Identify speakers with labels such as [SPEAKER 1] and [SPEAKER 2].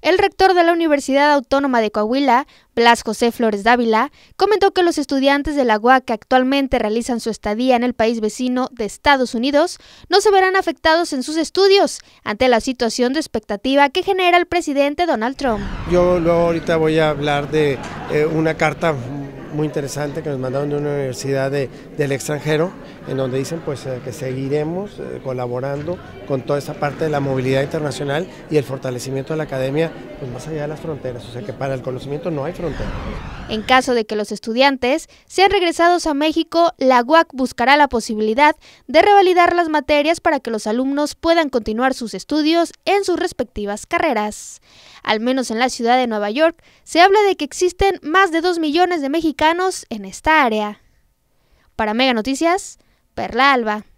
[SPEAKER 1] El rector de la Universidad Autónoma de Coahuila, Blas José Flores Dávila, comentó que los estudiantes de la UAC que actualmente realizan su estadía en el país vecino de Estados Unidos no se verán afectados en sus estudios ante la situación de expectativa que genera el presidente Donald Trump.
[SPEAKER 2] Yo luego ahorita voy a hablar de eh, una carta muy interesante que nos mandaron de una universidad del extranjero, en donde dicen pues eh, que seguiremos eh, colaborando con toda esa parte de la movilidad internacional y el fortalecimiento de la academia pues, más allá de las fronteras, o sea que para el conocimiento no hay frontera.
[SPEAKER 1] En caso de que los estudiantes sean regresados a México, la UAC buscará la posibilidad de revalidar las materias para que los alumnos puedan continuar sus estudios en sus respectivas carreras. Al menos en la ciudad de Nueva York, se habla de que existen más de 2 millones de mexicanos en esta área. Para Mega Noticias, Perla Alba.